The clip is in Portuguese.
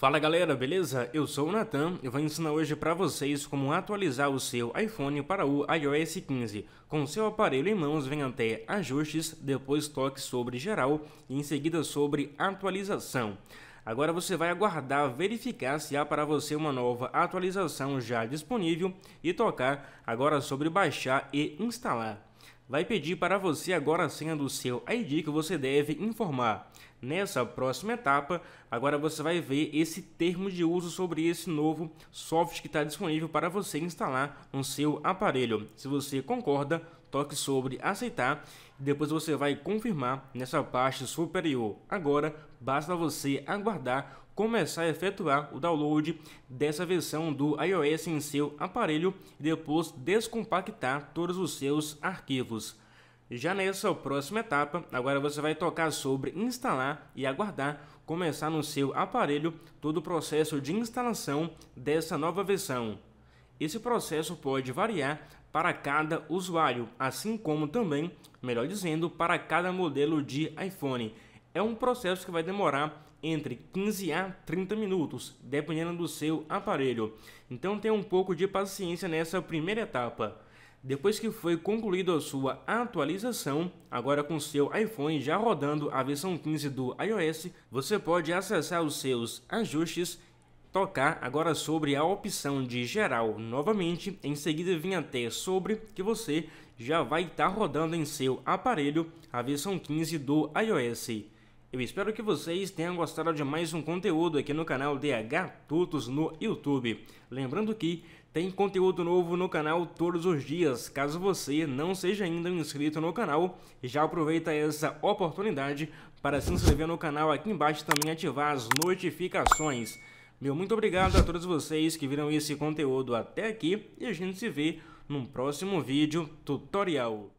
Fala galera, beleza? Eu sou o Natan, eu vou ensinar hoje para vocês como atualizar o seu iPhone para o iOS 15. Com seu aparelho em mãos, vem até Ajustes, depois toque sobre Geral e em seguida sobre Atualização. Agora você vai aguardar verificar se há para você uma nova atualização já disponível e tocar agora sobre Baixar e Instalar vai pedir para você agora a senha do seu ID que você deve informar. Nessa próxima etapa, agora você vai ver esse termo de uso sobre esse novo software que está disponível para você instalar no seu aparelho. Se você concorda, toque sobre aceitar e depois você vai confirmar nessa parte superior. Agora, basta você aguardar começar a efetuar o download dessa versão do iOS em seu aparelho e depois descompactar todos os seus arquivos. Já nessa próxima etapa, agora você vai tocar sobre instalar e aguardar começar no seu aparelho todo o processo de instalação dessa nova versão. Esse processo pode variar para cada usuário, assim como também, melhor dizendo, para cada modelo de iPhone. É um processo que vai demorar entre 15 a 30 minutos, dependendo do seu aparelho. Então tenha um pouco de paciência nessa primeira etapa depois que foi concluída a sua atualização, agora com seu iPhone já rodando a versão 15 do iOS, você pode acessar os seus ajustes, tocar agora sobre a opção de geral novamente, em seguida vir até sobre que você já vai estar rodando em seu aparelho a versão 15 do iOS. Eu espero que vocês tenham gostado de mais um conteúdo aqui no canal DH Tutos no YouTube. Lembrando que tem conteúdo novo no canal todos os dias. Caso você não seja ainda inscrito no canal, já aproveita essa oportunidade para se inscrever no canal aqui embaixo e também ativar as notificações. Meu muito obrigado a todos vocês que viram esse conteúdo até aqui e a gente se vê num próximo vídeo tutorial.